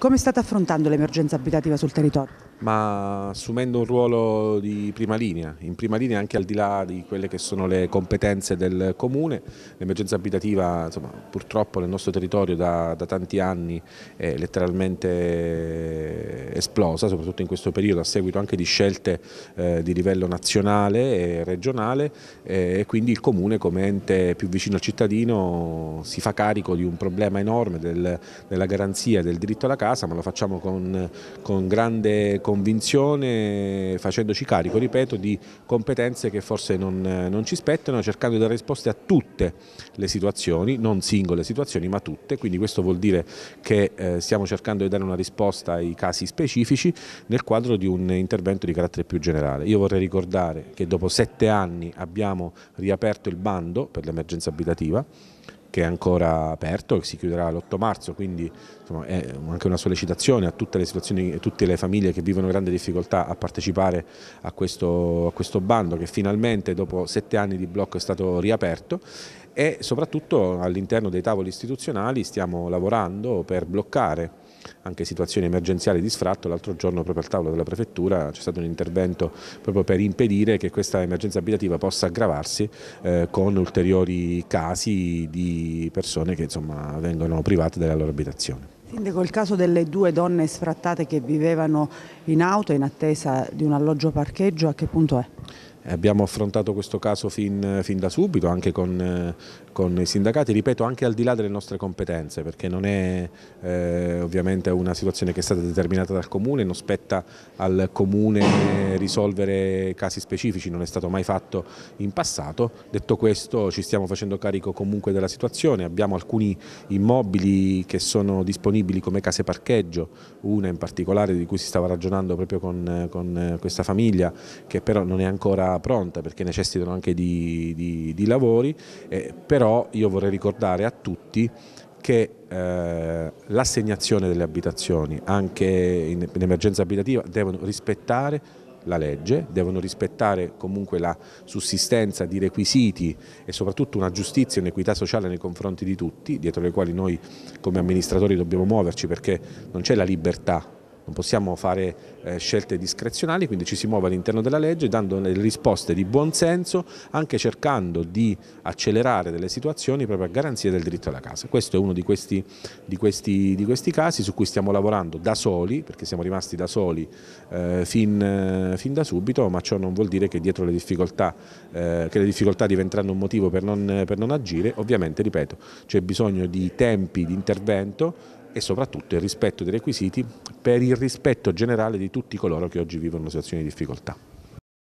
Come state affrontando l'emergenza abitativa sul territorio? Ma assumendo un ruolo di prima linea, in prima linea anche al di là di quelle che sono le competenze del comune, l'emergenza abitativa insomma, purtroppo nel nostro territorio da, da, tanti anni è letteralmente esplosa, soprattutto in questo periodo a seguito anche di scelte eh, di livello nazionale e regionale eh, e quindi il comune come ente più vicino al cittadino si fa carico di un problema enorme del, della garanzia del diritto alla casa casa ma lo facciamo con, con grande convinzione facendoci carico, ripeto, di competenze che forse non, non ci spettano, cercando di dare risposte a tutte le situazioni, non singole situazioni ma tutte, quindi questo vuol dire che eh, stiamo cercando di dare una risposta ai casi specifici nel quadro di un intervento di carattere più generale. Io vorrei ricordare che dopo sette anni abbiamo riaperto il bando per l'emergenza abitativa, che è ancora aperto e si chiuderà l'8 marzo, quindi insomma, è anche una sollecitazione a tutte le situazioni, tutte le famiglie che vivono grande difficoltà a partecipare a questo, a questo bando che finalmente dopo sette anni di blocco è stato riaperto e soprattutto all'interno dei tavoli istituzionali stiamo lavorando per bloccare anche situazioni emergenziali di sfratto, l'altro giorno proprio al tavolo della prefettura c'è stato un intervento proprio per impedire che questa emergenza abitativa possa aggravarsi eh, con ulteriori casi di persone che insomma, vengono private della loro abitazione. Sindaco, il caso delle due donne sfrattate che vivevano in auto in attesa di un alloggio parcheggio a che punto è? Abbiamo affrontato questo caso fin, fin da subito, anche con, con, i sindacati, ripeto anche al di là delle nostre competenze, perché non è eh, ovviamente una situazione che è stata determinata dal Comune, non spetta al Comune risolvere casi specifici, non è stato mai fatto in passato. Detto questo ci stiamo facendo carico comunque della situazione, abbiamo alcuni immobili che sono disponibili come case parcheggio, una in particolare di cui si stava ragionando proprio con, con questa famiglia, che però non è ancora pronta perché necessitano anche di, di, di lavori, eh, però io vorrei ricordare a tutti che eh, l'assegnazione delle abitazioni anche in, in emergenza abitativa devono rispettare la legge, devono rispettare comunque la sussistenza di requisiti e soprattutto una giustizia e un'equità sociale nei confronti di tutti, dietro le quali noi come amministratori dobbiamo muoverci perché non c'è la libertà non possiamo fare eh, scelte discrezionali, quindi ci si muove all'interno della legge dando delle risposte di buonsenso, anche cercando di accelerare delle situazioni proprio a garanzia del diritto alla casa. Questo è uno di questi, di questi, di questi casi su cui stiamo lavorando da soli, perché siamo rimasti da soli eh, fin, fin, da subito, ma ciò non vuol dire che dietro le difficoltà, eh, che le difficoltà diventeranno un motivo per non, per non agire, ovviamente ripeto c'è bisogno di tempi di intervento e soprattutto il rispetto dei requisiti per il rispetto generale di tutti coloro che oggi vivono una situazione di difficoltà.